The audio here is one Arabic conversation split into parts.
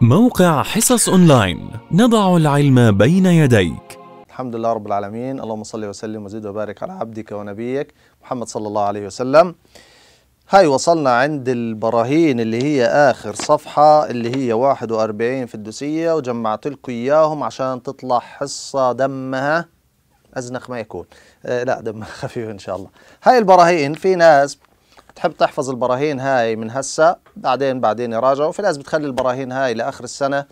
موقع حصص اونلاين نضع العلم بين يديك الحمد لله رب العالمين اللهم صل وسلم وزد وبارك على عبدك ونبيك محمد صلى الله عليه وسلم هاي وصلنا عند البراهين اللي هي آخر صفحة اللي هي 41 في الدوسية وجمعت لكم إياهم عشان تطلع حصة دمها أزنخ ما يكون آه لا دمها خفيف إن شاء الله هاي البراهين في ناس تحب تحفظ البراهين هاي من هسه بعدين بعدين يراجعوا في ناس بتخلي البراهين هاي لاخر السنه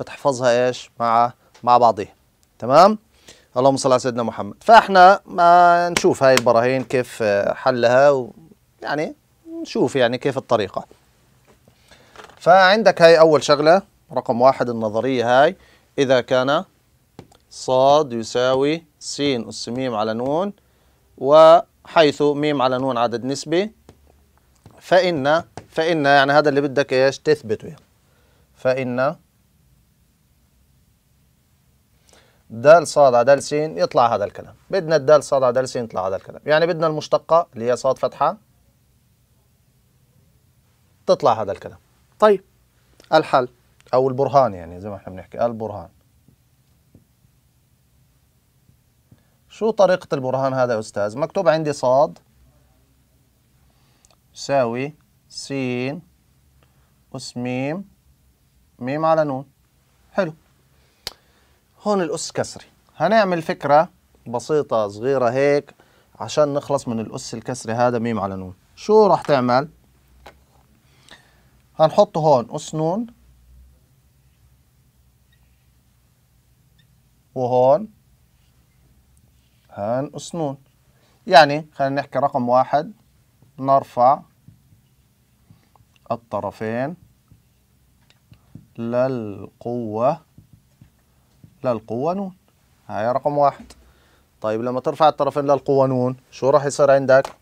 بتحفظها ايش مع مع بعضها تمام اللهم صل على سيدنا محمد فاحنا ما نشوف هاي البراهين كيف حلها ويعني نشوف يعني كيف الطريقه فعندك هاي اول شغله رقم واحد النظريه هاي اذا كان صاد يساوي س أس م على نون وحيث م على نون عدد نسبي فإن فإن يعني هذا اللي بدك إيش تثبته يعني فإن دال صاد على دال س يطلع هذا الكلام بدنا الدال صاد على دال س يطلع هذا الكلام يعني بدنا المشتقة اللي هي صاد فتحة تطلع هذا الكلام طيب الحل أو البرهان يعني زي ما احنا بنحكي البرهان شو طريقة البرهان هذا يا أستاذ مكتوب عندي صاد تساوي س أس م م على ن حلو هون الأس كسري هنعمل فكرة بسيطة صغيرة هيك عشان نخلص من الأس الكسري هذا م على ن شو راح تعمل؟ هنحط هون أس ن وهون هان أس نون يعني خلينا نحكي رقم واحد نرفع الطرفين للقوة للقوة نون هاي رقم واحد طيب لما ترفع الطرفين للقوة نون شو راح يصير عندك؟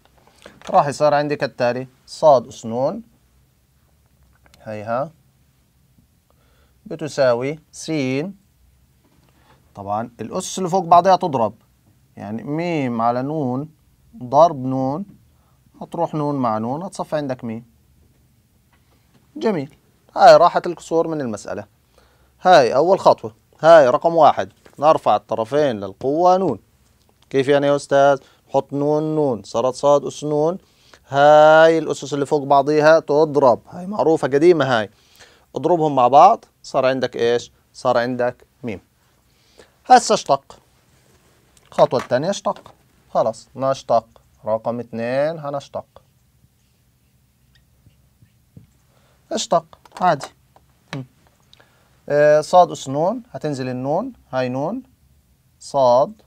راح يصير عندك التالي صاد أس نون هيها بتساوي س طبعا الأس اللي فوق بعضها تضرب يعني ميم على نون ضرب نون هتروح نون مع نون هتصفي عندك مين جميل هاي راحت الكسور من المسألة هاي أول خطوة هاي رقم واحد نرفع الطرفين للقوة نون كيف يعني يا أستاذ حط نون نون صارت صاد أس نون هاي الأسس اللي فوق بعضيها تضرب هاي معروفة قديمة هاي اضربهم مع بعض صار عندك إيش صار عندك ميم هسه اشتق الخطوة الثانية اشتق خلاص نشتق رقم اتنين هنشتق اشتق عادي آه صاد أس نون هتنزل النون هاي نون صاد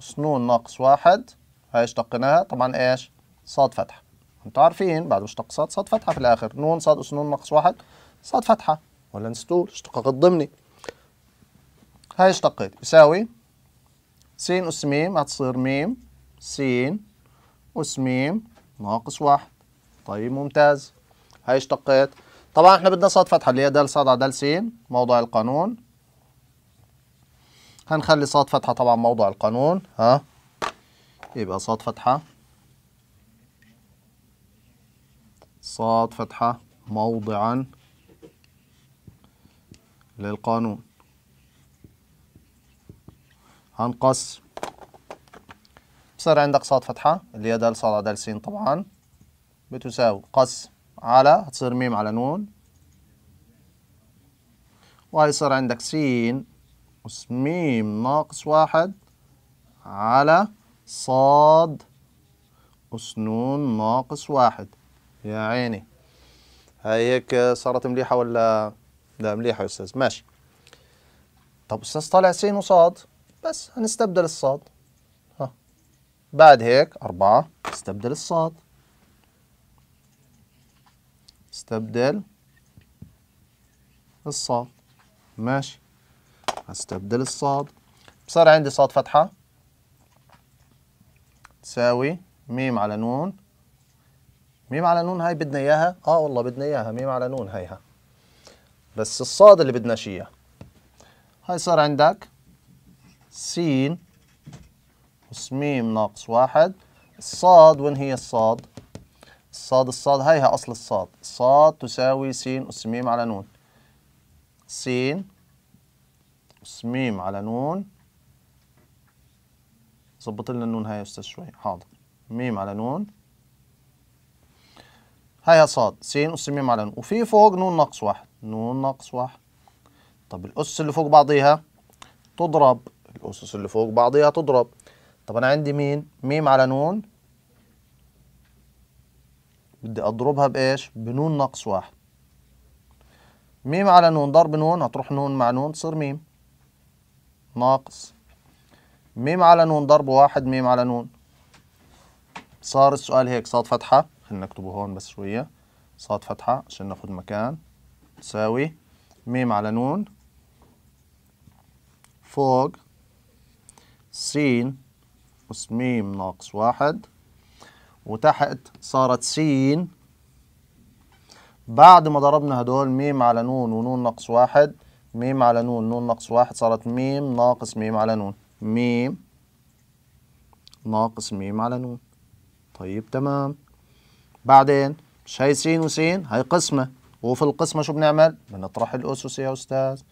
أس نون ناقص واحد هاي اشتقناها طبعا ايش صاد فتحة انتوا عارفين بعد اشتق صاد صاد فتحة في الآخر نون صاد أس نون ناقص واحد صاد فتحة ولا نستور اشتقاق الضمني هاي اشتقت يساوي سين أس ميم هتصير ميم سين أس م ناقص واحد طيب ممتاز هاي اشتقيت طبعا احنا بدنا صاد فتحة اللي هي دال صاد على دال س موضع القانون هنخلي صاد فتحة طبعا موضع القانون ها يبقى صاد فتحة صاد فتحة موضعا للقانون هنقص بصير عندك صاد فتحة اللي هي دال صاد دال سين طبعا بتساوي قسم على هتصير ميم على نون وهي صار عندك سين أس ميم ناقص واحد على صاد أس نون ناقص واحد يا عيني هاي هيك صارت مليحة ولا لا مليحة يا أستاذ ماشي طب أستاذ طالع سين وصاد بس هنستبدل الصاد بعد هيك أربعة استبدل الصاد استبدل الصاد ماشي استبدل الصاد صار عندي صاد فتحة تساوي ميم على نون ميم على نون هاي بدنا إياها آه والله بدنا إياها ميم على نون هيها بس الصاد اللي بدناش اياها هاي صار عندك سين ناقص ميم ناقص واحد الصاد وين هي الصاد؟ الصاد الصاد هيها أصل الصاد الصاد تساوي سين أس م على نون سين أس م على نون ظبط لنا النون هاي يا أستاذ شوي حاضر ميم على نون هيها صاد سين أس م على نون وفي فوق نون ناقص واحد نون ناقص واحد طب الأس اللي فوق بعضيها تضرب الأسس اللي فوق بعضيها تضرب طب انا عندي مين ميم على نون بدي اضربها بايش بنون ناقص واحد ميم على نون ضرب نون هتروح نون مع نون تصير ميم ناقص ميم على نون ضرب واحد ميم على نون صار السؤال هيك صاد فتحة خلينا نكتبه هون بس شوية صاد فتحة عشان ناخد مكان تساوي ميم على نون فوق سين أس م ناقص واحد وتحت صارت س بعد ما ضربنا هدول م على ن ونون ناقص واحد م على ن نون ناقص واحد صارت م ناقص م على ن م ناقص م على ن طيب تمام بعدين مش هي س وسين هي قسمة وفي القسمة شو بنعمل؟ بنطرح الأسس يا أستاذ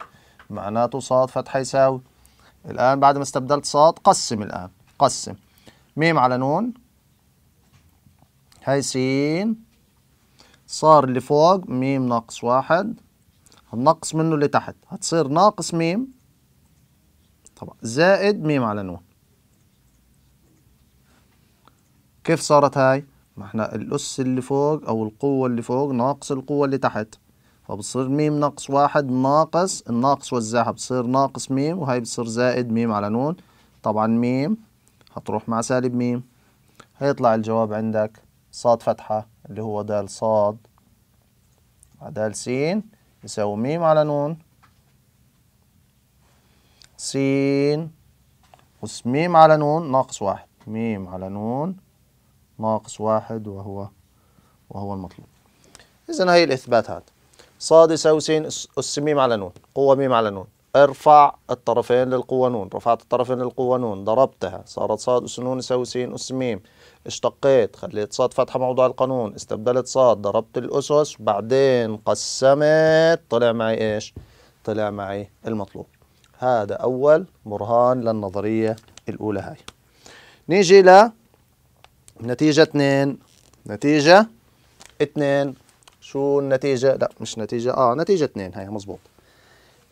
معناته صاد فتحة يساوي الآن بعد ما استبدلت صاد قسم الآن قسم ميم على نون هاي سين صار اللي فوق ميم ناقص واحد هنقص منه اللي تحت هتصير ناقص ميم طبعا زائد ميم على نون كيف صارت هاي؟ ما احنا الأس اللي فوق أو القوة اللي فوق ناقص القوة اللي تحت فبصير ميم ناقص واحد ناقص الناقص وزعها بصير ناقص ميم وهي بصير زائد ميم على نون طبعا ميم هتروح مع سالب م هيطلع الجواب عندك صاد فتحة اللي هو دال صاد دال س يساوي م على نون س أس م على نون ناقص واحد م على نون ناقص واحد وهو وهو المطلوب إذا هي الإثباتات صاد يساوي س أس م على نون قوة م على نون ارفع الطرفين للقوانون رفعت الطرفين للقوانون ضربتها صارت صاد أس نون يساوي س أس م اشتقيت خليت صاد فتحة موضع القانون استبدلت صاد ضربت الأسس بعدين قسمت طلع معي إيش طلع معي المطلوب هذا أول برهان للنظرية الأولى هاي نيجي ل نتيجة 2 نتيجة 2 شو النتيجة؟ لا مش نتيجة آه نتيجة 2 هي مزبوط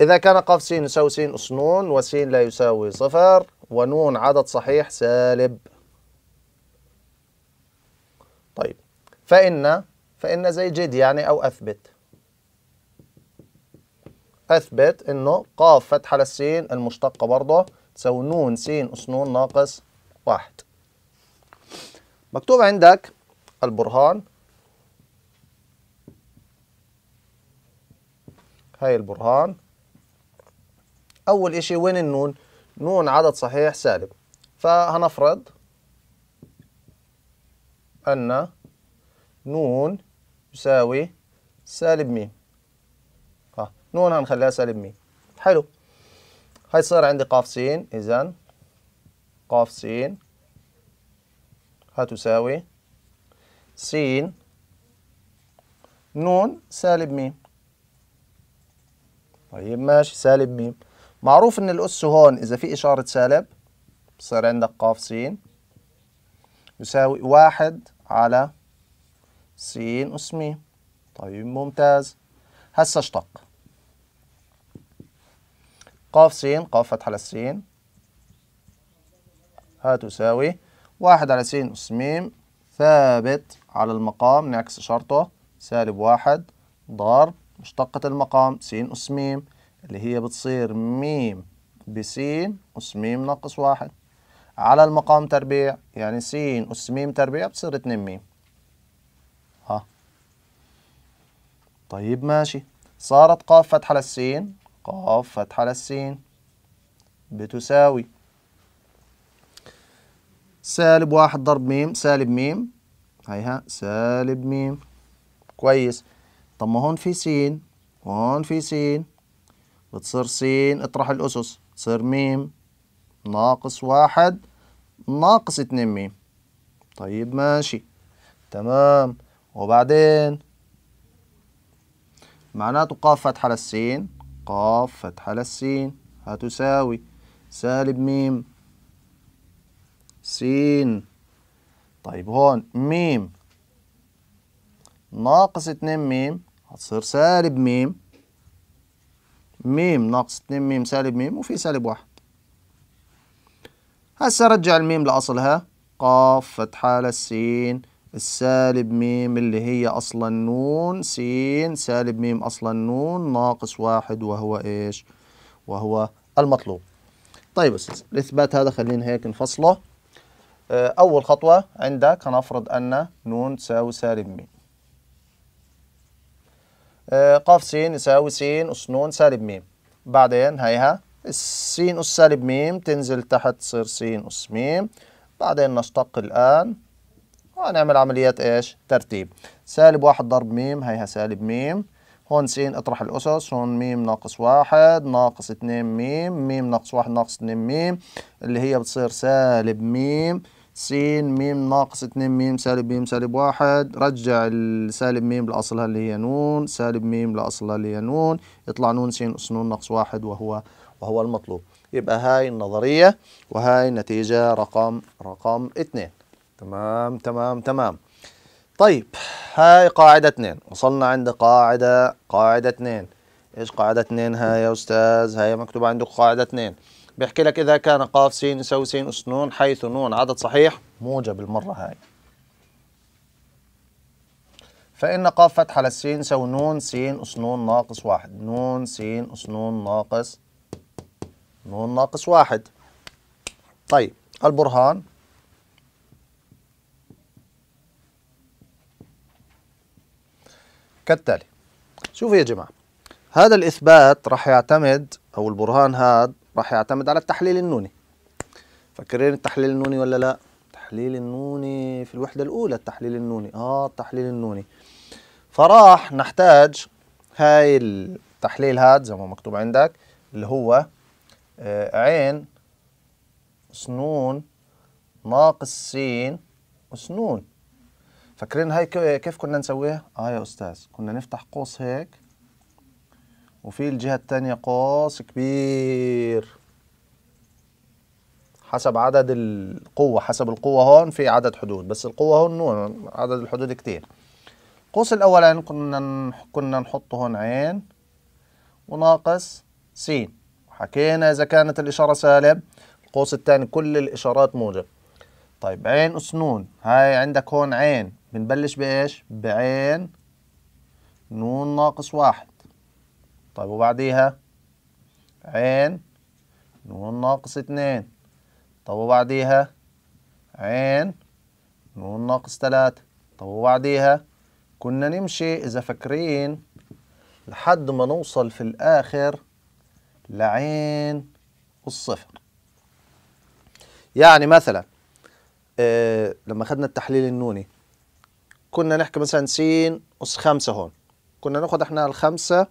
إذا كان قاف س يساوي س أس نون وسين لا يساوي صفر ونون عدد صحيح سالب طيب فإن فإن زي جد يعني أو أثبت أثبت إنه قاف فتحة للسين المشتقة برضه تساوي نون س أس نون ناقص واحد مكتوب عندك البرهان هاي البرهان أول إشي وين النون؟ نون عدد صحيح سالب فهنفرض أن نون يساوي سالب ميم آه. نون هنخليها سالب ميم حلو هاي صار عندي قاف س إذا قاف س هتساوي س نون سالب ميم طيب ماشي سالب ميم معروف ان الاس هون اذا في اشاره سالب بصير عندك قاف س يساوي واحد على س أس م طيب ممتاز هسه اشتق قاف س قاف فتح على ها هتساوي واحد على س أس م ثابت على المقام نعكس إشارته سالب واحد ضرب مشتقة المقام س أس م اللي هي بتصير م بسين أس م ناقص واحد على المقام تربيع يعني س أس م تربيع بتصير اتنين م ها طيب ماشي صارت قاف فتحة للسين قاف فتحة للسين بتساوي سالب واحد ضرب ميم سالب ميم هيها سالب ميم كويس طب ما هون في سين وهون في سين بتصير سين اطرح الأسس تصير ميم ناقص واحد ناقص اتنين ميم طيب ماشي تمام وبعدين معناته قاف فتحة للسين قاف فتحة للسين هتساوي سالب ميم سين طيب هون ميم ناقص اتنين ميم هتصير سالب ميم ميم ناقص 2 ميم سالب ميم وفي سالب واحد هسا رجع الميم لأصلها قاف فتحة على السين السالب ميم اللي هي أصلا نون سين سالب ميم أصلا نون ناقص واحد وهو إيش وهو المطلوب طيب أستاذ الإثبات هذا خلينا هيك نفصله أول خطوة عندك هنفرض أن نون تساوي سالب ميم آه، قاف س يساوي س أس ن سالب م بعدين هيها س أس سالب م تنزل تحت تصير س أس م بعدين نشتق الآن ونعمل عمليات إيش ترتيب سالب واحد ضرب م هيها سالب م هون س اطرح الأسس هون م ناقص واحد ناقص اتنين م م ناقص واحد ناقص اتنين م اللي هي بتصير سالب م س م ناقص 2 م سالب م سالب 1 رجع السالب م لأصلها اللي هي ن سالب م لأصلها اللي هي ن يطلع ن س أس ن ناقص 1 وهو وهو المطلوب يبقى هاي النظرية وهاي النتيجة رقم رقم 2 تمام تمام تمام طيب هاي قاعدة 2 وصلنا عند قاعدة قاعدة 2 ايش قاعدة 2 هاي يا استاذ هاي مكتوب عندك قاعدة 2 بيحكي لك إذا كان قاف س يساوي س أس نون حيث نون عدد صحيح موجب المرة هاي فإن قاف فتح على السين يساوي نون سين أس نون ناقص واحد نون سين أس نون ناقص نون ناقص واحد طيب البرهان كالتالي شوفوا يا جماعة هذا الإثبات راح يعتمد أو البرهان هذا راح يعتمد على التحليل النوني فاكرين التحليل النوني ولا لا التحليل النوني في الوحده الاولى التحليل النوني اه التحليل النوني فراح نحتاج هاي التحليل هاد زي ما مكتوب عندك اللي هو آه، عين سنون ناقص سين وسنون فاكرين هاي كيف كنا نسويها؟ اه يا استاذ كنا نفتح قوس هيك وفي الجهة التانية قوس كبير حسب عدد القوة حسب القوة هون في عدد حدود بس القوة هون نون عدد الحدود كتير القوس الأولاني كنا كنا نحطه هون عين وناقص س حكينا إذا كانت الإشارة سالب القوس الثاني كل الإشارات موجب طيب عين أس نون هاي عندك هون عين بنبلش بإيش بعين نون ناقص واحد طيب وبعديها عين نون ناقص اتنين طب وبعديها عين نون ناقص تلاتة طب وبعديها كنا نمشي إذا فاكرين لحد ما نوصل في الآخر لعين الصفر يعني مثلا آه لما خدنا التحليل النوني كنا نحكي مثلا س أس خمسة هون كنا ناخد احنا الخمسة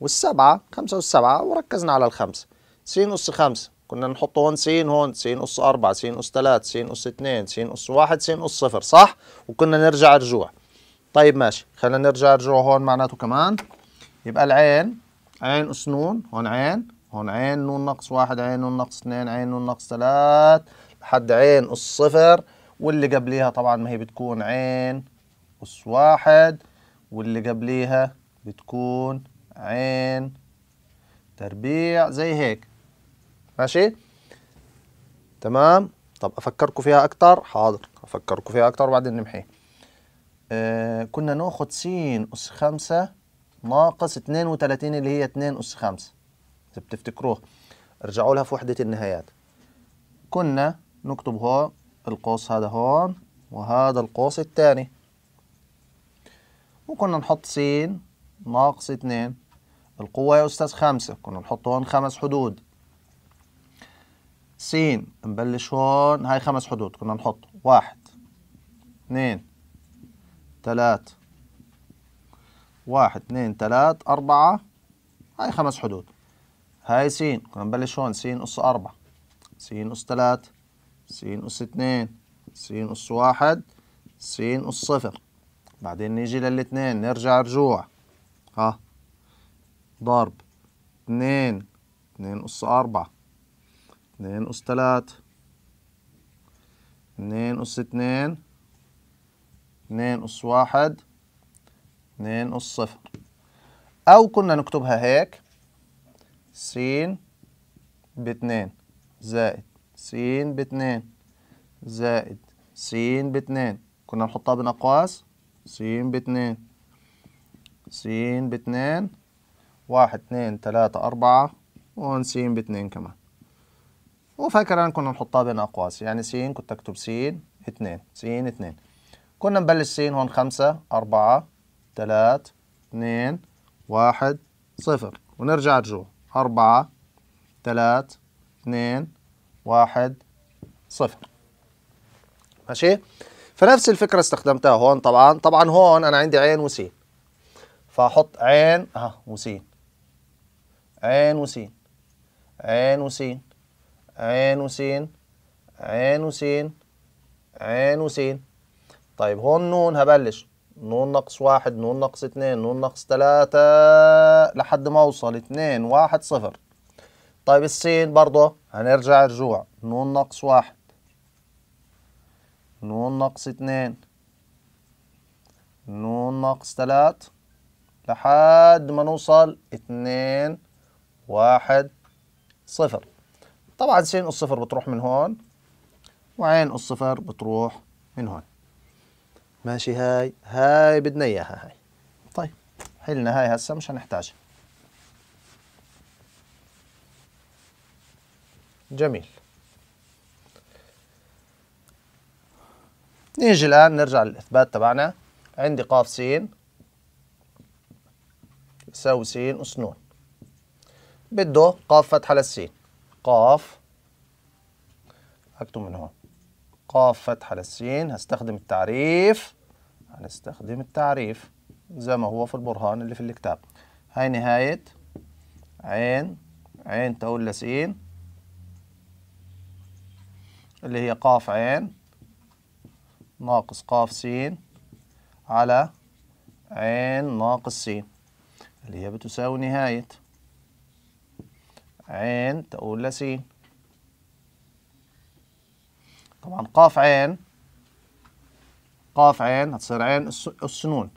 والسبعة خمسة والسبعة وركزنا على الخمسة سين أس خمسة كنا نحط هون سين هون سين أس أربعة سين أس ثلاثة سين أس اثنين سين أس واحد سين أس صفر صح وكنا نرجع رجوع طيب ماشي خلينا نرجع رجوع هون معناته كمان يبقى العين عين أس نون هون عين هون عين نون ناقص واحد عين نون ناقص اثنين عين نون ناقص ثلاث لحد عين أس صفر واللي قبليها طبعا ما هي بتكون عين أس واحد واللي قبليها بتكون عين تربيع زي هيك ماشي تمام طب افكركم فيها اكتر حاضر افكركم فيها اكتر وبعدين نمحيها آه كنا ناخد س أس خمسة ناقص اتنين وتلاتين اللي هي اتنين أس خمسة إذا بتفتكروها ارجعوا لها في وحدة النهايات كنا نكتب هون القوس هذا هون وهذا القوس الثاني وكنا نحط س ناقص اتنين القوة يا أستاذ خمسة كنا نحط هون خمس حدود س نبلش هون هاي خمس حدود كنا نحط واحد اثنين ثلاث واحد اثنين ثلاث أربعة هاي خمس حدود هاي س كنا نبلش هون س أس أربعة س أس ثلاث س أس اثنين س أس واحد س أس صفر بعدين نيجي للاثنين نرجع رجوع ها ضرب اتنين اتنين أس أربعة اتنين أس تلاتة اتنين أس اتنين اتنين أس واحد اتنين أس صفر أو كنا نكتبها هيك س باتنين زائد س باتنين زائد س باتنين كنا نحطها بنقاس س باتنين س باتنين واحد اثنين ثلاثة أربعة وهون س باتنين كمان وفاكر أنا كنا نحطها بين أقواس يعني س كنت أكتب س اثنين س اثنين كنا نبلش س هون خمسة أربعة تلات اثنين واحد صفر ونرجع رجوع أربعة تلات اثنين واحد صفر ماشي فنفس الفكرة استخدمتها هون طبعا طبعا هون أنا عندي عين وسين فأحط عين ها وسين عين وسين عين وسين عين وسين عين وسين عين وسين طيب هون نون هبلش نون ناقص واحد نون ناقص اتنين نون ناقص تلاتة لحد ما اوصل اتنين واحد صفر طيب السين برضه هنرجع رجوع نون ناقص واحد نون ناقص اتنين نون ناقص تلات لحد ما نوصل اتنين واحد صفر طبعا سين الصفر بتروح من هون وعين الصفر بتروح من هون ماشي هاي هاي بدنا اياها هاي طيب حلنا هاي هسه مش هنحتاجها جميل نيجي الآن نرجع للإثبات تبعنا عندي قاف س يساوي س أس ن بده قاف فتحة للسين قاف اكتب من هون قاف فتحة للسين هستخدم التعريف هنستخدم التعريف زي ما هو في البرهان اللي في الكتاب هاي نهاية عين عين تقول لسين اللي هي قاف عين ناقص قاف سين على عين ناقص سين اللي هي بتساوي نهاية عين تقول لسين طبعا قاف عين قاف عين هتصير عين السنون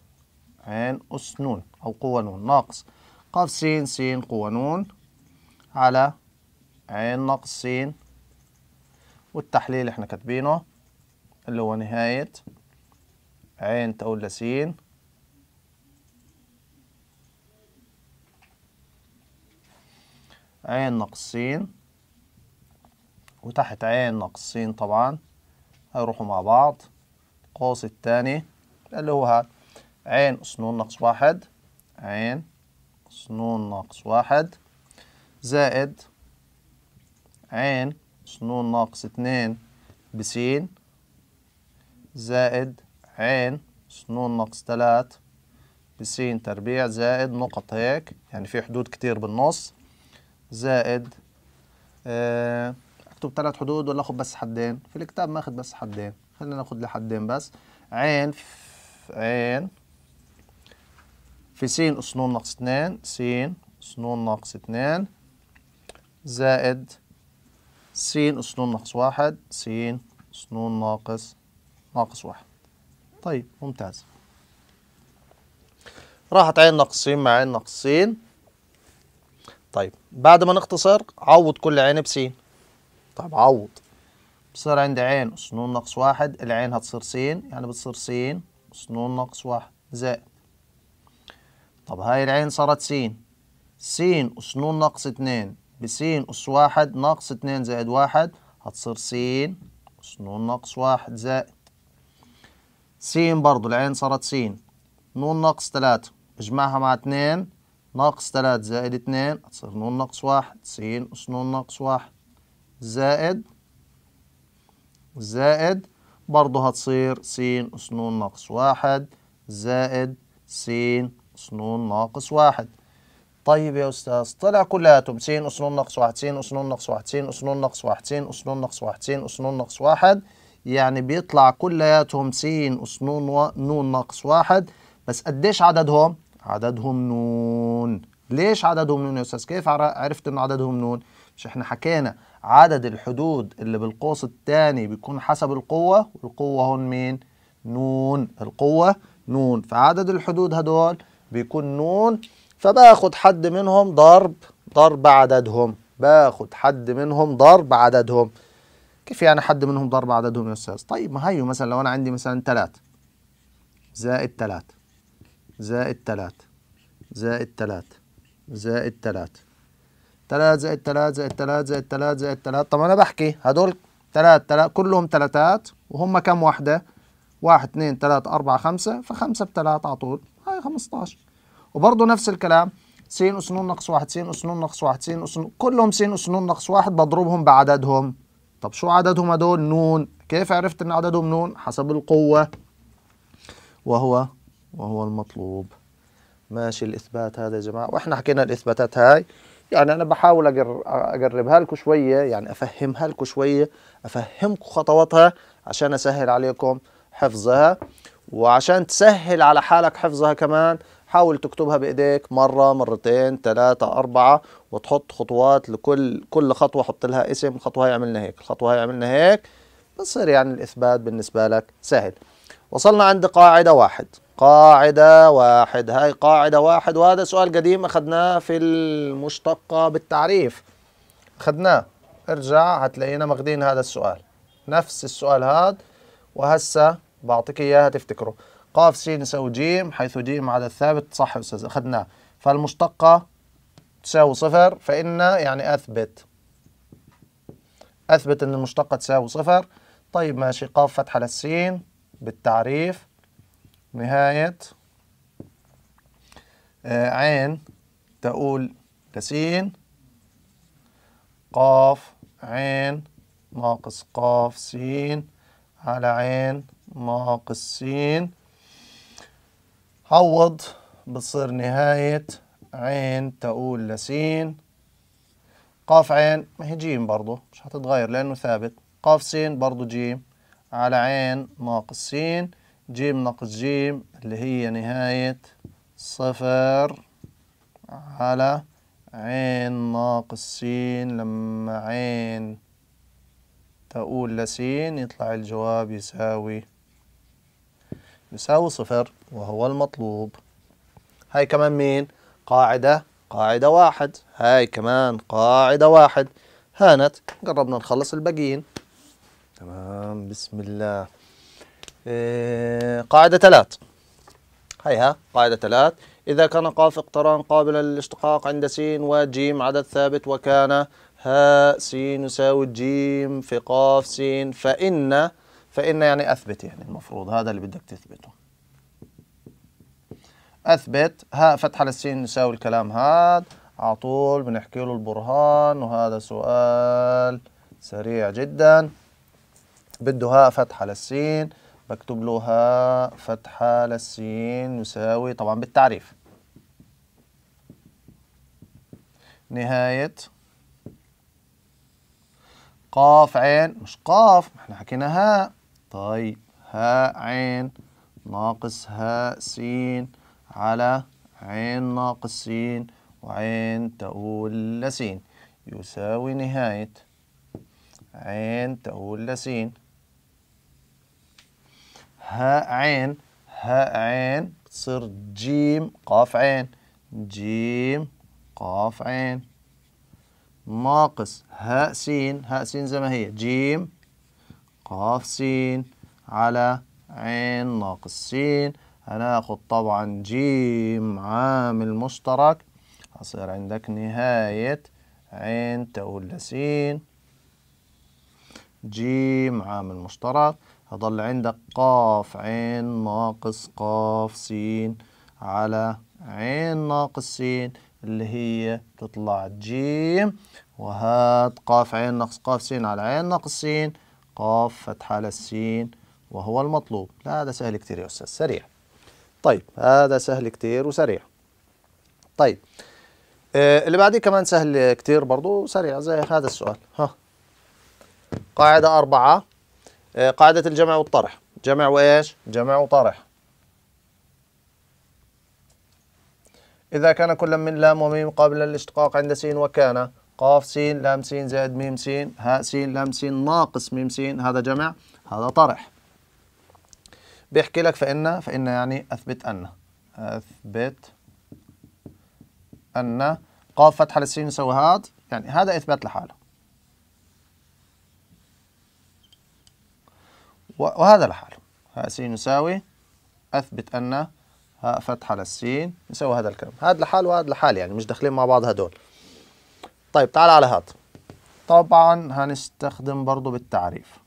عين السنون أو قوة نون ناقص قاف سين سين قوة نون على عين ناقص سين والتحليل احنا كاتبينه اللي هو نهاية عين تقول لسين عين س وتحت عين س طبعا هيروحوا مع بعض القوس الثاني اللي هو هاد عين أس ن ناقص واحد عين أس ن ناقص واحد زائد عين أس ن ناقص اتنين بسين زائد عين أس ن ناقص تلات بسين تربيع زائد نقط هيك يعني في حدود كتير بالنص زائد آه اكتب ثلاث حدود ولا اخد بس حدين في الكتاب ماخد بس حدين خلينا ناخد لحدين بس عين عين في س أس ن ناقص 2 س أس ن ناقص 2 زائد س أس ن ناقص 1 س أس ن ناقص ناقص 1 طيب ممتاز راحت عين ناقص س مع عين ناقص س طيب بعد ما نختصر عوض كل عين بسين طيب عوض بصير عندي عين اس ن ناقص واحد العين هتصير س يعني بتصير س اس ن ناقص واحد زائد طب هاي العين صارت س س اس ن ناقص اتنين بسين اس واحد ناقص اتنين زائد واحد هتصير س اس ن ناقص واحد زائد س برضو العين صارت س ن ناقص تلاتة اجمعها مع اتنين ناقص تلات زائد اتنين هتصير نون ناقص واحد سين أس نون ناقص واحد زائد زائد برضه هتصير سين أس نون ناقص واحد زائد سين أس نون ناقص واحد طيب يا أستاذ طلع كلياتهم سين أس نون ناقص واحد سين أس نون ناقص واحد سين أس نون ناقص واحد سين أس نون ناقص واحد سين أس نون ناقص واحد يعني بيطلع كلياتهم سين أس نون نون ناقص واحد بس قديش عددهم؟ عددهم نون ليش عددهم نون يا استاذ كيف عرفت انه عددهم نون مش احنا حكينا عدد الحدود اللي بالقوس الثاني بيكون حسب القوه والقوه هون مين نون القوه نون فعدد الحدود هدول بيكون نون فباخد حد منهم ضرب ضرب عددهم باخد حد منهم ضرب عددهم كيف يعني حد منهم ضرب عددهم يا استاذ طيب ما هيو مثلا لو انا عندي مثلا 3 زائد 3 زائد تلات زائد تلات زائد تلات تلات زائد تلات زائد تلات زائد تلات زائد تلات طب أنا بحكي هدول تلات تلات كلهم تلاتات وهم كم وحدة؟ واحد اثنين تلات أربعة خمسة فخمسة بتلات على طول هاي 15 وبرضه نفس الكلام س أس ن ناقص واحد س أس ن ناقص واحد س أس ن كلهم س أس ن ناقص واحد بضربهم بعددهم طب شو عددهم هدول؟ نون كيف عرفت إن عددهم نون؟ حسب القوة وهو وهو المطلوب ماشي الإثبات هذا يا جماعة وإحنا حكينا الإثباتات هاي يعني أنا بحاول أقربها لكم شوية يعني أفهمها لكم شوية أفهمكم خطواتها عشان أسهل عليكم حفظها وعشان تسهل على حالك حفظها كمان حاول تكتبها بإيديك مرة مرتين ثلاثة أربعة وتحط خطوات لكل كل خطوة حط لها اسم خطوة هي عملنا هيك الخطوة هي عملنا هيك بصير يعني الإثبات بالنسبة لك سهل وصلنا عند قاعدة واحد قاعدة واحد هاي قاعدة واحد وهذا سؤال قديم أخذناه في المشتقة بالتعريف أخذناه ارجع هتلاقينا ماخدين هذا السؤال نفس السؤال هذا وهسه بعطيك إياها تفتكره قاف سين يساوي جيم حيث جيم عدد ثابت صح يا أستاذ أخذناه فالمشتقة تساوي صفر فإن يعني أثبت أثبت أن المشتقة تساوي صفر طيب ماشي قاف فتحة للسين بالتعريف نهاية آه، عين تقول تسين قاف عين ناقص قاف سين على عين ناقص سين عوض بتصير نهاية عين تقول لسين قاف عين ما هي جيم برضه مش هتتغير لأنه ثابت قاف سين برضه جيم على عين ناقص سين جيم ناقص جيم اللي هي نهاية صفر على عين ناقص سين لما عين تقول لسين يطلع الجواب يساوي يساوي صفر وهو المطلوب هاي كمان مين قاعدة قاعدة واحد هاي كمان قاعدة واحد هانت قربنا نخلص الباقيين تمام بسم الله آه، قاعدة ثلاث هيها قاعدة ثلاث إذا كان قاف اقتران قابلا للاشتقاق عند س ج عدد ثابت وكان ها س يساوي جيم في قاف س فإن فإن يعني أثبت يعني المفروض هذا اللي بدك تثبته أثبت ها فتحة للسين يساوي الكلام هذا على طول بنحكي له البرهان وهذا سؤال سريع جدا بده ها فتحة للسين بكتب له هاء فتحة للسين يساوي طبعا بالتعريف نهاية قاف عين مش قاف احنا حكينا هاء طيب هاء عين ناقص هاء سين على عين ناقص سين وعين تقول لسين يساوي نهاية عين تقول لسين هاء عين هاء عين تصير جيم قاف عين جيم قاف عين ناقص هاء سين هاء سين زي ما هي جيم قاف سين على عين ناقص سين هناخد طبعا جيم عامل مشترك هصير عندك نهاية عين تقول لسين جيم عامل مشترك هضل عندك قاف عين ناقص قاف سين على عين ناقص سين اللي هي تطلع جيم وهات قاف عين ناقص قاف سين على عين ناقص سين قاف فتحة على السين وهو المطلوب لا هذا سهل كتير يا أستاذ سريع طيب هذا سهل كتير وسريع طيب آه، اللي بعديه كمان سهل كتير برضو سريع زي هذا السؤال ها قاعدة أربعة آه، قاعدة الجمع والطرح جمع وإيش؟ جمع وطرح إذا كان كل من لام وميم قبل الاشتقاق عند سين وكان قاف سين لام سين زائد ميم سين هاء سين لام سين ناقص ميم سين هذا جمع هذا طرح بيحكي لك فإن فإن يعني أثبت أن أثبت أن قاف فتحة للسين يساوي هاد يعني هذا إثبات لحاله وهذا لحاله ها س يساوي اثبت ان ها فتحه للسين يساوي هذا الكلام هذا لحاله وهذا لحاله يعني مش داخلين مع بعض هدول طيب تعال على هذا طبعا هنستخدم برضو بالتعريف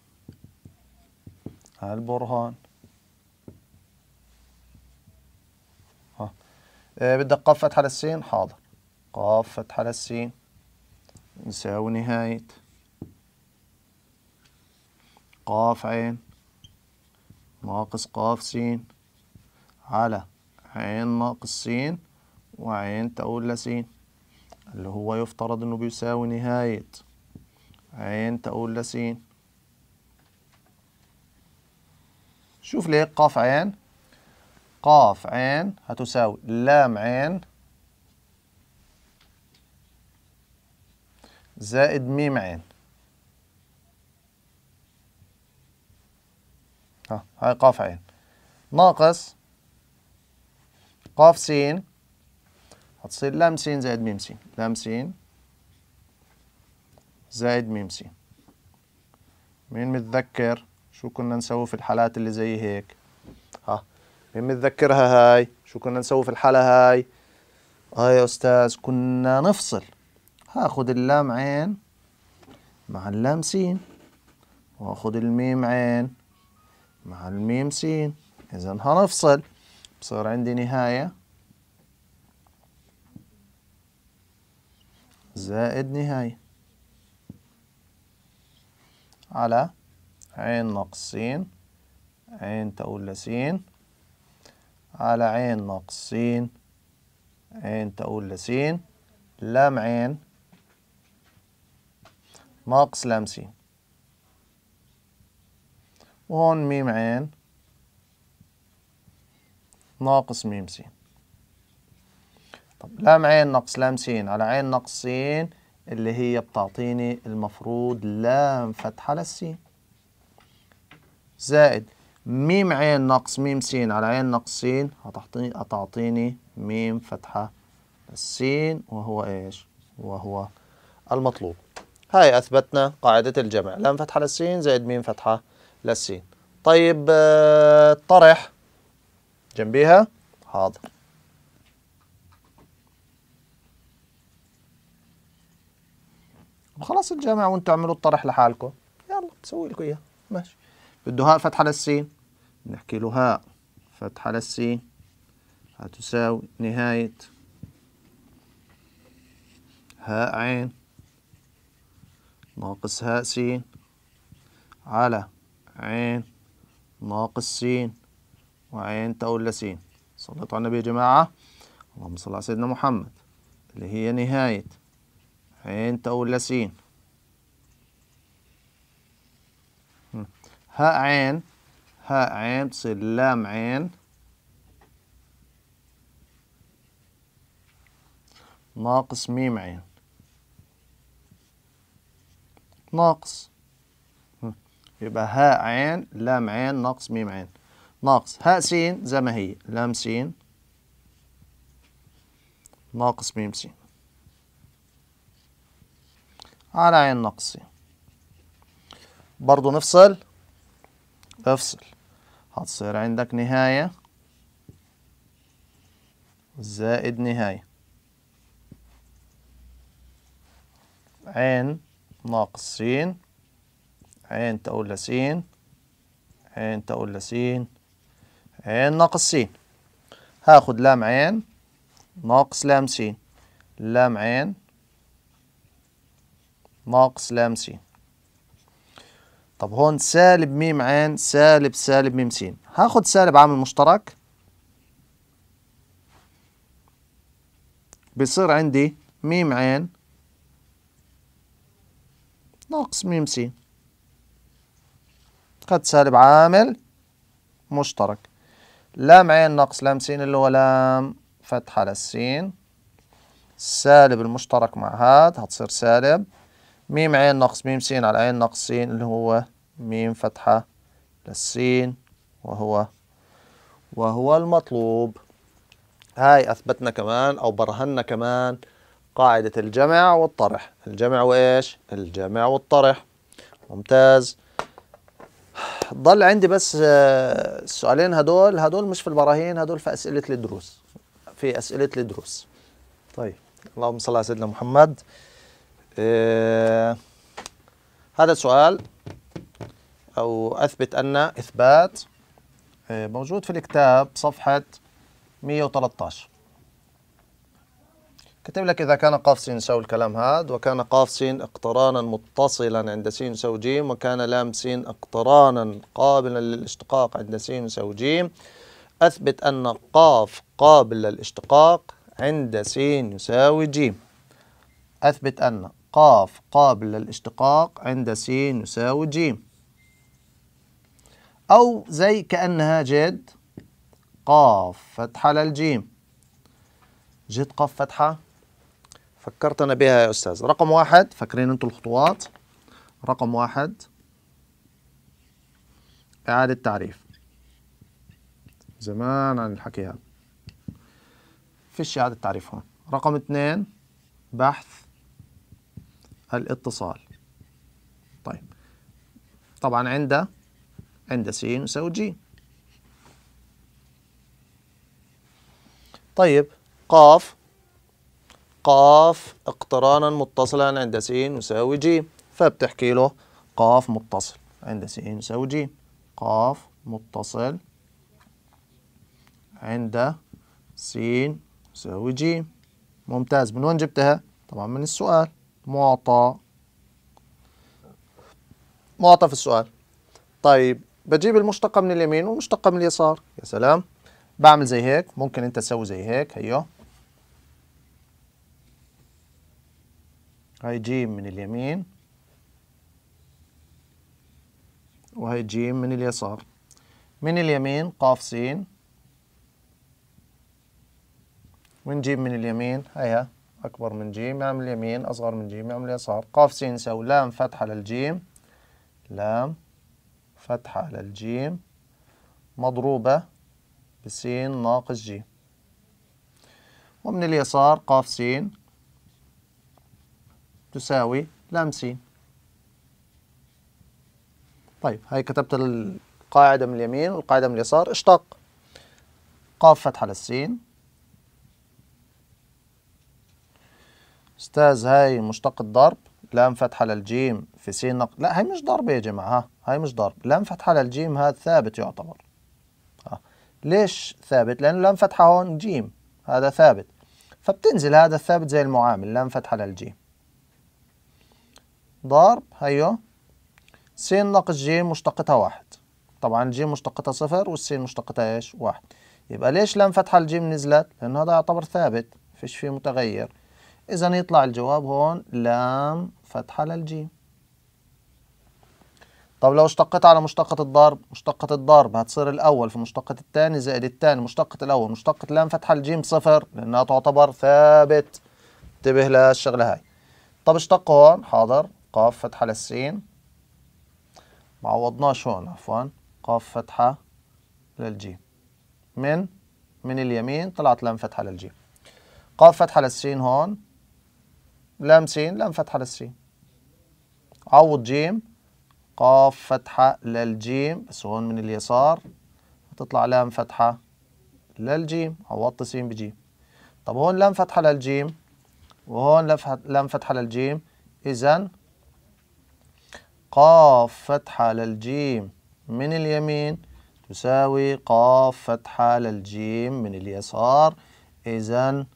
البرهان ها أه بدك قاف فتحه للسين حاضر قاف فتحه للسين يساوي نهايه قاف عين ناقص قاف س على عين ناقص س وعين تقول س اللي هو يفترض انه بيساوي نهاية عين تقول س شوف ليه قاف عين قاف عين هتساوي لام عين زائد ميم عين هاي قاف عين ناقص قاف سين هتصير لام سين زائد ميم سين لام سين زائد ميم سين مين متذكر شو كنا نسوي في الحالات اللي زي هيك ها مين متذكرها هاي شو كنا نسوي في الحالة هاي هاي يا أستاذ كنا نفصل هاخد اللام عين مع اللام سين واخد الميم عين مع الميم سين إذا هنفصل بصير عندي نهاية زائد نهاية على عين ناقص سين عين تقول لسين على عين ناقص سين عين تقول لسين لام عين ناقص لام سين هون ميم عين ناقص ميم سين طب لام عين ناقص لام سين على عين ناقص سين اللي هي بتعطيني المفروض لام فتحة للسين زائد ميم عين ناقص ميم سين على عين ناقص سين هتعطيني هتعطيني ميم فتحة السين وهو ايش؟ وهو المطلوب هاي اثبتنا قاعدة الجمع لام فتحة للسين زائد ميم فتحة للسين. للسين طيب الطرح آه، جنبيها حاضر خلاص الجامعة وانتوا اعملوا الطرح لحالكم يلا تسوي لكم اياه ماشي بده هاء فتحة للسين نحكي له هاء فتحة للسين هتساوي نهاية هاء عين ناقص هاء سين على عين ناقص سين وعين تقول لسين صليتوا على النبي يا جماعة اللهم صل على سيدنا محمد اللي هي نهاية عين تقول لسين هاء عين هاء عين تصير لام عين ناقص ميم عين ناقص يبقى هاء عين لام عين ناقص ميم عين ناقص هاء سين زي ما هي لام سين ناقص ميم سين على عين ناقص سين برضو نفصل افصل هتصير عندك نهاية زائد نهاية عين ناقص سين عين تقول لسين عين تقول لسين عين ناقص سين هاخد لام عين ناقص لام سين لام عين ناقص لام سين طب هون سالب ميم عين سالب سالب ميم سين هاخد سالب عامل مشترك بصير عندي ميم عين ناقص ميم سين قد سالب عامل مشترك لام عين ناقص لام سين اللي هو لام فتحة للسين سالب المشترك مع هاد هتصير سالب ميم عين ناقص ميم سين على عين ناقص سين اللي هو ميم فتحة للسين وهو وهو المطلوب هاي أثبتنا كمان أو برهنا كمان قاعدة الجمع والطرح الجمع وإيش؟ الجمع والطرح ممتاز ضل عندي بس آه، السؤالين هدول هدول مش في البراهين هدول في اسئله الدروس في اسئله الدروس طيب اللهم صل على سيدنا محمد آه هذا سؤال او اثبت ان اثبات آه، موجود في الكتاب صفحه 113 كتب لك إذا كان قاف سين يساوي الكلام هذا وكان قاف سين اقترانا متصلا عند سين يساوي جيم وكان لام سين اقترانا قابلا للاشتقاق عند سين يساوي جيم أثبت أن قاف قابل للاشتقاق عند سين يساوي جيم أثبت أن قاف قابل للاشتقاق عند سين يساوي جيم أو زي كأنها جد قاف فتحة للجيم جد قاف فتحة فكرتنا بها يا أستاذ رقم واحد فاكرين أنتم الخطوات رقم واحد إعادة تعريف زمان عن الحكي هذا فيش إعادة تعريف هون رقم اثنين بحث الاتصال طيب طبعا عند عند س يساوي ج طيب قاف قاف اقترانا متصلا عند س يساوي ج فبتحكي له قاف متصل عند س يساوي ج قاف متصل عند س يساوي ج ممتاز من وين جبتها؟ طبعا من السؤال معطى معطى في السؤال طيب بجيب المشتقة من اليمين والمشتقة من اليسار يا سلام بعمل زي هيك ممكن انت تسوي زي هيك هيو هاي جيم من اليمين وهي جيم من اليسار من اليمين قاف سين ونجيب من اليمين هيا أكبر من جيم يعمل اليمين أصغر من جيم يعمل اليسار قاف سين يساوي لام فتحة للجيم لام فتحة للجيم مضروبة بسين ناقص جيم ومن اليسار قاف سين تساوي لام س طيب هاي كتبت القاعدة من اليمين والقاعدة من اليسار اشتق قاف فتحة للسين استاذ هاي مشتق الضرب لام فتحة للجيم في سين نقص لا هاي مش ضرب يا جماعة ها هاي مش ضرب لام فتحة للجيم هذا ثابت يعتبر ها. ليش ثابت لأنه لام فتحة هون جيم هذا ثابت فبتنزل هذا الثابت زي المعامل لام فتحة للجيم ضرب هيو س ناقص ج مشتقتها واحد طبعا ج مشتقتها صفر والس مشتقتها ايش واحد يبقى ليش لم فتحة الجيم نزلت لأن هذا يعتبر ثابت فيش فيه متغير إذا يطلع الجواب هون لام فتحة للجيم طب لو اشتقت على مشتقة الضرب مشتقة الضرب هتصير الأول في مشتقة الثاني زائد الثاني مشتقة الأول مشتقة لام فتحة الجيم صفر لأنها تعتبر ثابت انتبه للشغلة هاي طب اشتق هون حاضر قاف فتحة على السين ما عوضناش هون عفوا قاف فتحة للجيم من من اليمين طلعت لام فتحة للجيم قاف فتحة للسين هون لام سين لام فتحة للسين عوض جيم قاف فتحة للجيم بس هون من اليسار تطلع لام فتحة للجيم عوضت سين بجيم طب هون لام فتحة للجيم وهون لام فتحة للجيم إذا قاف فتحة على الجيم من اليمين تساوي قاف فتحة على الجيم من اليسار إذا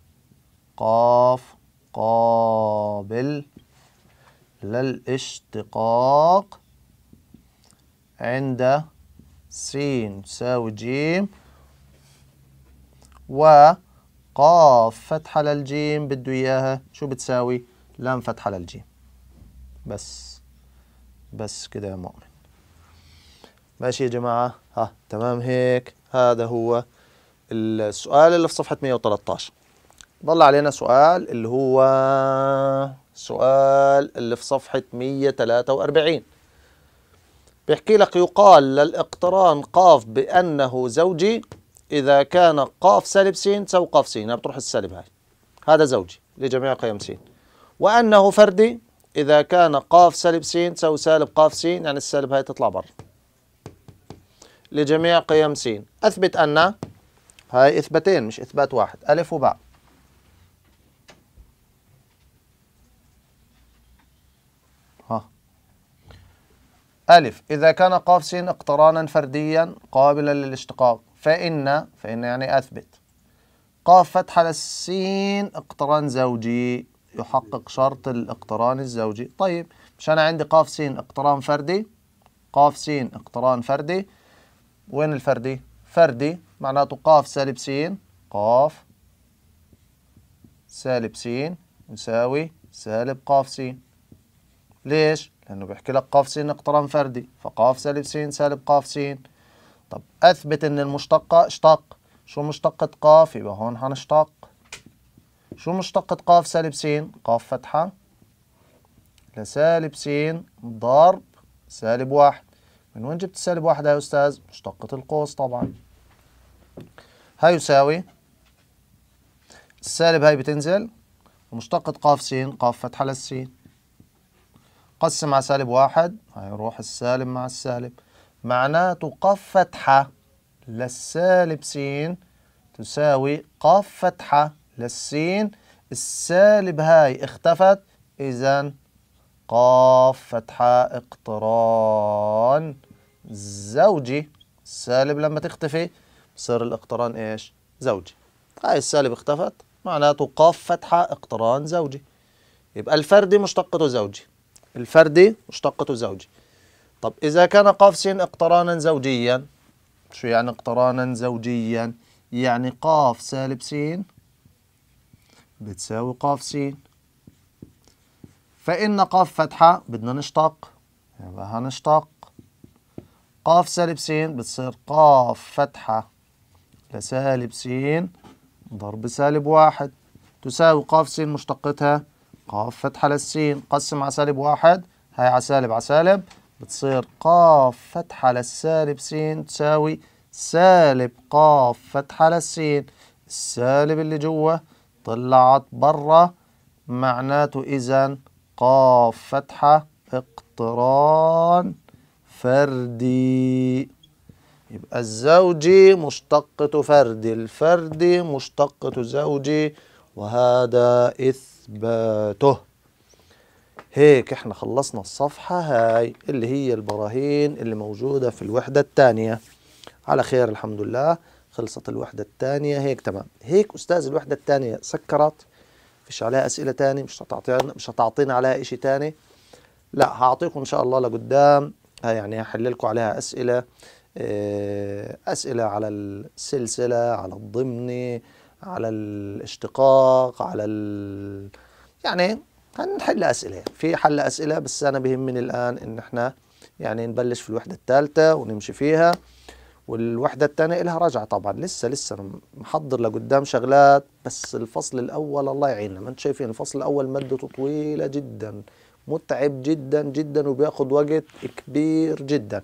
قاف قابل للاشتقاق عند س تساوي جيم وقاف فتحة للجيم بده إياها شو بتساوي؟ لام فتحة للجيم بس بس كده يا مؤمن ماشي يا جماعة ها تمام هيك هذا هو السؤال اللي في صفحة 113 ضل علينا سؤال اللي هو سؤال اللي في صفحة 143 بيحكي لك يقال للاقتران قاف بأنه زوجي إذا كان قاف سالب س تساوي قاف س بتروح السالب هاي هذا زوجي لجميع قيم س وأنه فردي إذا كان قاف سالب س تساوي سالب قاف س يعني السالب هاي تطلع برا لجميع قيم س أثبت أن هاي إثباتين مش إثبات واحد ألف وباء ها ألف إذا كان قاف س اقترانا فرديا قابلا للاشتقاق فإن فإن يعني أثبت قاف فتحة للسين اقتران زوجي يحقق شرط الاقتران الزوجي طيب مش أنا عندي قاف س اقتران فردي قاف س اقتران فردي وين الفردي فردي معناته قاف سالب س قاف سالب س يساوي سالب قاف س ليش لأنه بيحكي لك قاف س اقتران فردي فقاف سالب س سالب قاف س طب أثبت إن المشتقة اشتق شو مشتقة قاف يبقى هون هنشتق شو مشتقة قاف سالب س قاف فتحة لسالب س ضرب سالب واحد من وين جبت السالب واحد يا أستاذ؟ مشتقة القوس طبعا يساوي السالب هاي بتنزل ومشتقة قاف س قاف فتحة للسين قسم على سالب واحد يروح السالب مع السالب معناته قاف فتحة للسالب س تساوي قاف فتحة للسين السالب هاي اختفت إذا قاف فتحة اقتران زوجي السالب لما تختفي بصير الاقتران إيش زوجي هاي السالب اختفت معناته قاف فتحة اقتران زوجي يبقى الفردي مشتقته زوجي الفردي مشتقته زوجي طب إذا كان قاف سين اقترانا زوجيا شو يعني اقترانا زوجيا؟ يعني قاف سالب سين بتساوي قاف س فإن قاف فتحة بدنا نشتق يبقى يعني هنشتق قاف سالب س بتصير قاف فتحة لسالب س ضرب سالب واحد تساوي قاف س مشتقتها قاف فتحة للسين قسم على سالب واحد هاي على سالب على سالب بتصير قاف فتحة للسالب س تساوي سالب قاف فتحة للسين السالب اللي جوه طلعت برا معناته إذا قاف فتحة اقتران فردي يبقى الزوجي مشتقة فردي الفردي مشتقة زوجي وهذا إثباته هيك احنا خلصنا الصفحة هاي اللي هي البراهين اللي موجودة في الوحدة الثانية على خير الحمد لله خلصت الوحدة الثانية هيك تمام هيك أستاذ الوحدة الثانية سكرت فيش عليها أسئلة تاني مش هتعطينا مش هتعطينا عليها إشي تاني لا هعطيكم إن شاء الله لقدام يعني هحل لكم عليها أسئلة آه، أسئلة على السلسلة على الضمني على الاشتقاق على ال... يعني هنحل أسئلة في حل أسئلة بس أنا بهمني الآن إن إحنا يعني نبلش في الوحدة الثالثة ونمشي فيها والوحده الثانيه إلها رجعه طبعا لسه لسه محضر لقدام شغلات بس الفصل الاول الله يعيننا ما انتم شايفين الفصل الاول مدته طويله جدا متعب جدا جدا وبياخد وقت كبير جدا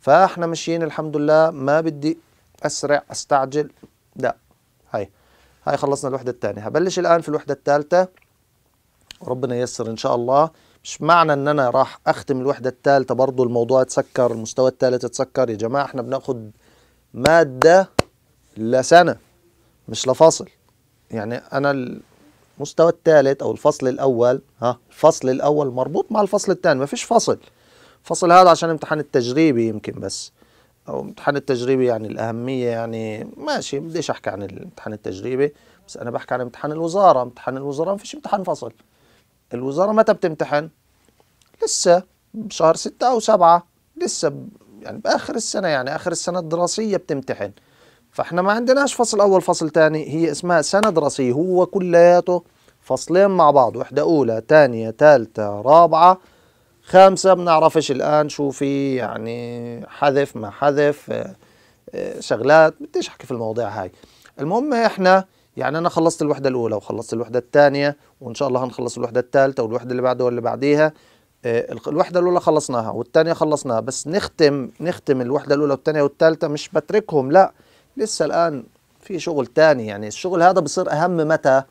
فاحنا ماشيين الحمد لله ما بدي اسرع استعجل لا هاي هاي خلصنا الوحده الثانيه هبلش الان في الوحده الثالثه ربنا ييسر ان شاء الله مش معنى ان انا راح اختم الوحده الثالثه برضو الموضوع اتسكر المستوى الثالث اتسكر يا جماعه احنا بناخد ماده لسنه مش لفصل يعني انا المستوى الثالث او الفصل الاول ها الفصل الاول مربوط مع الفصل الثاني مفيش فصل الفصل هذا عشان امتحان التجريبي يمكن بس او امتحان التجريبي يعني الاهميه يعني ماشي بديش احكي عن الامتحان التجريبي بس انا بحكي عن امتحان الوزاره امتحان الوزاره مفيش امتحان فصل الوزارة متى بتمتحن؟ لسه شهر ستة أو سبعة لسه يعني بآخر السنة يعني آخر السنة الدراسية بتمتحن فإحنا ما عندناش فصل أول فصل تاني هي اسمها سنة دراسية هو كلياته فصلين مع بعض وحدة أولى تانية تالتة رابعة خامسة بنعرفش الآن شو في يعني حذف ما حذف آه، آه، شغلات بديش أحكي في المواضيع هاي المهم إحنا يعني انا خلصت الوحده الاولى وخلصت الوحده الثانيه وان شاء الله هنخلص الوحده الثالثه والوحده اللي بعدها واللي بعديها آه، الوحده الاولى خلصناها والثانيه خلصناها بس نختم نختم الوحده الاولى والثانيه والثالثه مش بتركهم لا لسه الان في شغل ثاني يعني الشغل هذا بصير اهم متى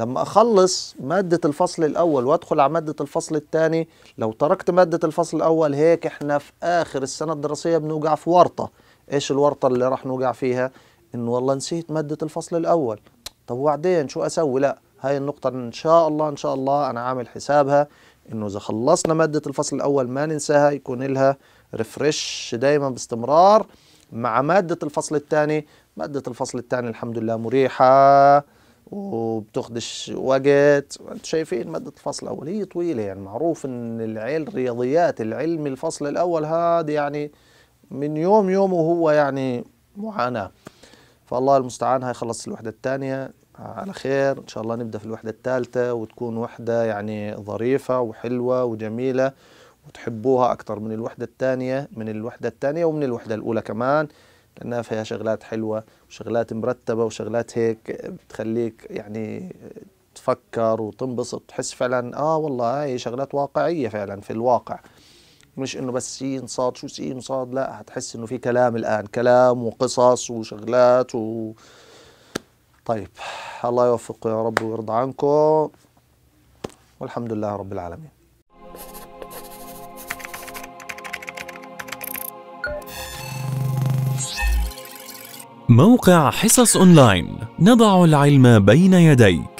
لما اخلص ماده الفصل الاول وادخل على ماده الفصل الثاني لو تركت ماده الفصل الاول هيك احنا في اخر السنه الدراسيه بنوقع في ورطه ايش الورطه اللي راح نوقع فيها انه والله نسيت ماده الفصل الاول طب وبعدين شو اسوي لا هاي النقطه ان شاء الله ان شاء الله انا عامل حسابها انه اذا خلصنا ماده الفصل الاول ما ننساها يكون لها ريفرش دائما باستمرار مع ماده الفصل الثاني ماده الفصل الثاني الحمد لله مريحه وبتخدش وقت انتم شايفين مادة الفصل الأول هي طويلة يعني معروف ان العلم الرياضيات العلم الفصل الأول هذا يعني من يوم يومه هو يعني معاناة فالله المستعان هيخلص الوحدة الثانية على خير إن شاء الله نبدأ في الوحدة الثالثة وتكون وحدة يعني ظريفة وحلوة وجميلة وتحبوها أكثر من الوحدة الثانية من الوحدة الثانية ومن الوحدة الأولى كمان لأنها فيها شغلات حلوة وشغلات مرتبة وشغلات هيك بتخليك يعني تفكر وتنبسط تحس فعلا آه والله هاي شغلات واقعية فعلا في الواقع مش انه بس سين صاد شو سين صاد لا هتحس انه في كلام الان كلام وقصص وشغلات و طيب الله يوفقكم يا رب ويرضى عنكم والحمد لله رب العالمين موقع حصص اونلاين نضع العلم بين يديك